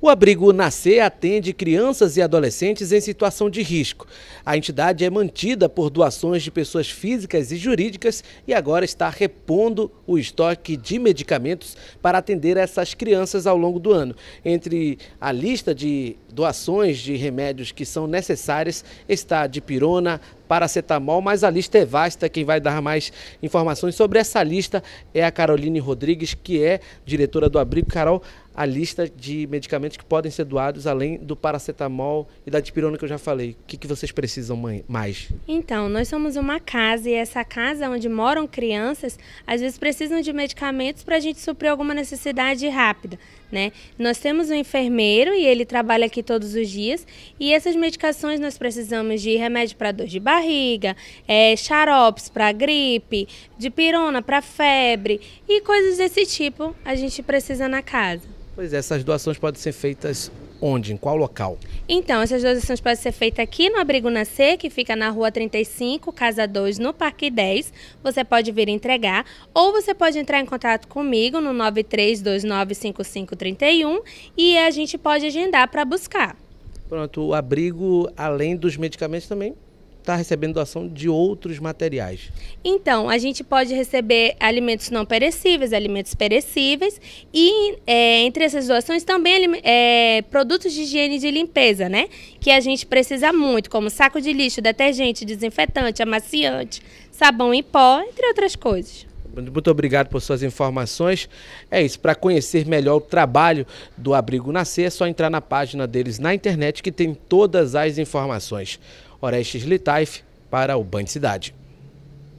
O abrigo Nascer atende crianças e adolescentes em situação de risco. A entidade é mantida por doações de pessoas físicas e jurídicas e agora está repondo o estoque de medicamentos para atender essas crianças ao longo do ano. Entre a lista de doações de remédios que são necessárias está dipirona, paracetamol, mas a lista é vasta. Quem vai dar mais informações sobre essa lista é a Caroline Rodrigues, que é diretora do Abrigo. Carol, a lista de medicamentos que podem ser doados, além do paracetamol e da dipirona que eu já falei. O que, que vocês precisam mais? Então, nós somos uma casa e essa casa onde moram crianças, às vezes precisam de medicamentos para a gente suprir alguma necessidade rápida, né? Nós temos um enfermeiro e ele trabalha aqui todos os dias e essas medicações nós precisamos de remédio para dor de barriga, barriga, é, xaropes para gripe, de pirona para febre e coisas desse tipo a gente precisa na casa. Pois é, essas doações podem ser feitas Onde? Em qual local? Então, essas doações podem ser feitas aqui no Abrigo Nascer, que fica na rua 35, casa 2, no Parque 10. Você pode vir entregar ou você pode entrar em contato comigo no 93295531 e a gente pode agendar para buscar. Pronto, o abrigo, além dos medicamentos, também está recebendo doação de outros materiais? Então, a gente pode receber alimentos não perecíveis, alimentos perecíveis e é, entre essas doações também é, produtos de higiene e de limpeza, né? Que a gente precisa muito, como saco de lixo, detergente, desinfetante, amaciante, sabão em pó, entre outras coisas. Muito obrigado por suas informações. É isso, para conhecer melhor o trabalho do Abrigo Nascer, é só entrar na página deles na internet que tem todas as informações. Orestes Litaif para o Band Cidade.